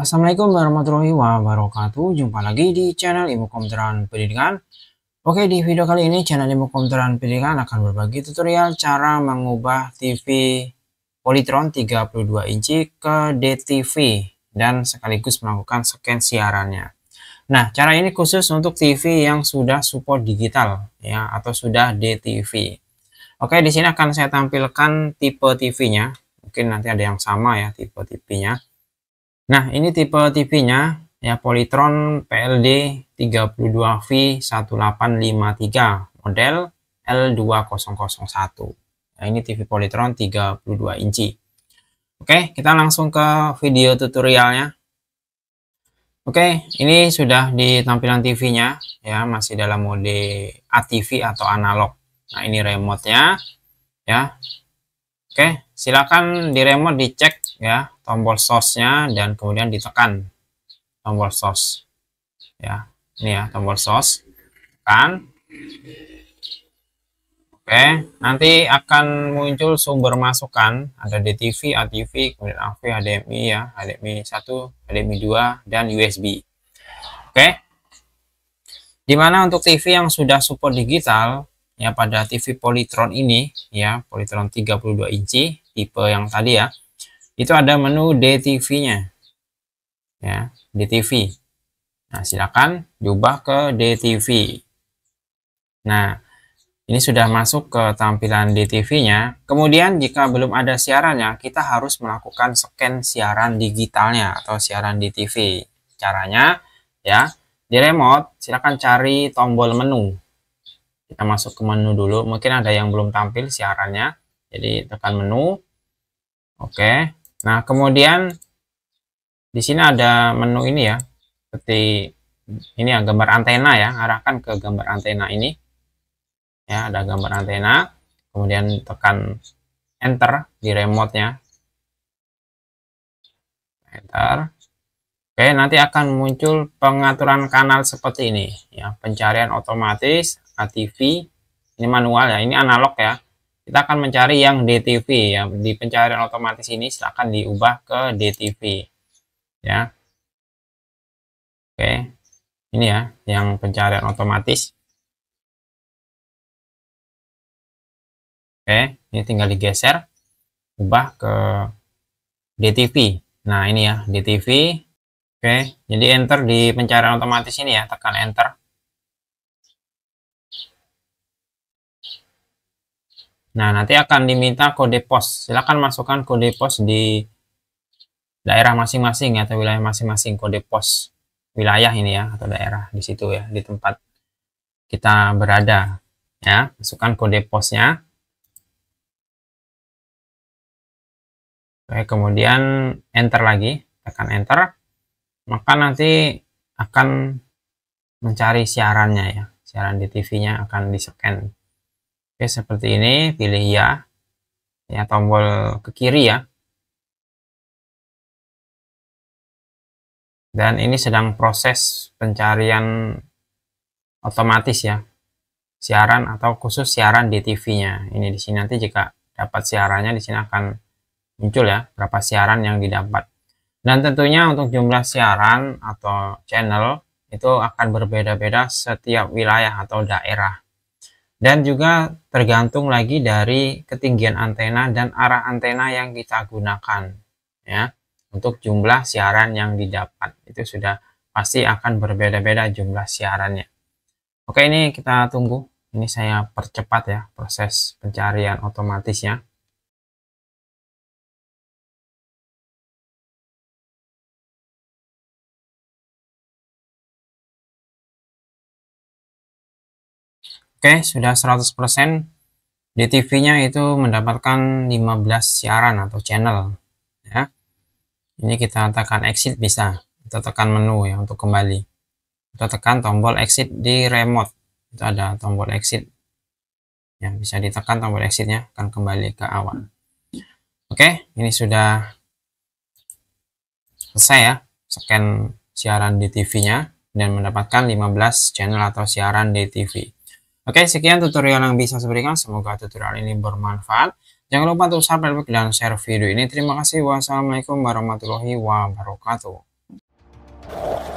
Assalamualaikum warahmatullahi wabarakatuh. Jumpa lagi di channel Ibu Komputeran Pendidikan. Oke, di video kali ini channel Ibu Komputeran Pendidikan akan berbagi tutorial cara mengubah TV Polytron 32 inci ke DTV dan sekaligus melakukan scan siarannya. Nah, cara ini khusus untuk TV yang sudah support digital ya atau sudah DTV. Oke, di sini akan saya tampilkan tipe TV-nya. Mungkin nanti ada yang sama ya tipe TV-nya. Nah, ini tipe TV-nya ya Polytron PLD 32V1853 model L2001. Nah, ini TV Polytron 32 inci. Oke, kita langsung ke video tutorialnya. Oke, ini sudah di tampilan TV-nya ya, masih dalam mode ATV atau analog. Nah, ini remote-nya ya. Oke, silakan di remote dicek ya tombol source-nya dan kemudian ditekan tombol source. Ya, ini ya tombol source. Tekan. Oke, nanti akan muncul sumber masukan, ada DTV, ATV, kemudian AV, HDMI ya, HDMI 1, HDMI 2 dan USB. Oke. Dimana untuk TV yang sudah support digital ya pada TV Polytron ini ya, Polytron 32 inci tipe yang tadi ya itu ada menu DTV-nya. Ya, DTV. Nah, silakan diubah ke DTV. Nah, ini sudah masuk ke tampilan DTV-nya. Kemudian jika belum ada siarannya, kita harus melakukan scan siaran digitalnya atau siaran DTV. Caranya ya, di remote silakan cari tombol menu. Kita masuk ke menu dulu. Mungkin ada yang belum tampil siarannya. Jadi tekan menu. Oke. Nah, kemudian di sini ada menu ini ya, seperti ini ya gambar antena ya, arahkan ke gambar antena ini. Ya, ada gambar antena, kemudian tekan enter di remote-nya. Nah, enter. Oke, nanti akan muncul pengaturan kanal seperti ini ya, pencarian otomatis, ATV, ini manual ya, ini analog ya kita akan mencari yang DTV ya di pencarian otomatis ini silahkan diubah ke DTV ya oke ini ya yang pencarian otomatis oke ini tinggal digeser ubah ke DTV nah ini ya DTV oke jadi enter di pencarian otomatis ini ya tekan enter Nah, nanti akan diminta kode pos. Silakan masukkan kode pos di daerah masing-masing ya, atau wilayah masing-masing kode pos wilayah ini ya atau daerah di situ ya di tempat kita berada ya masukkan kode posnya Oke, kemudian enter lagi tekan enter maka nanti akan mencari siarannya ya siaran di TV-nya akan di scan Oke, seperti ini, pilih ya. Ya, tombol ke kiri ya. Dan ini sedang proses pencarian otomatis ya. Siaran atau khusus siaran di TV-nya. Ini di sini nanti jika dapat siarannya di sini akan muncul ya berapa siaran yang didapat. Dan tentunya untuk jumlah siaran atau channel itu akan berbeda-beda setiap wilayah atau daerah dan juga tergantung lagi dari ketinggian antena dan arah antena yang kita gunakan ya untuk jumlah siaran yang didapat itu sudah pasti akan berbeda-beda jumlah siarannya oke ini kita tunggu ini saya percepat ya proses pencarian otomatisnya Oke, sudah 100% di TV-nya itu mendapatkan 15 siaran atau channel. Ya. Ini kita tekan exit bisa. Kita tekan menu ya untuk kembali. Kita tekan tombol exit di remote. Itu ada tombol exit. Ya, bisa ditekan tombol exitnya akan kembali ke awal. Oke, ini sudah selesai ya. Scan siaran di TV-nya dan mendapatkan 15 channel atau siaran di TV. Oke, sekian tutorial yang bisa saya berikan. Semoga tutorial ini bermanfaat. Jangan lupa untuk subscribe dan share video ini. Terima kasih. Wassalamualaikum warahmatullahi wabarakatuh.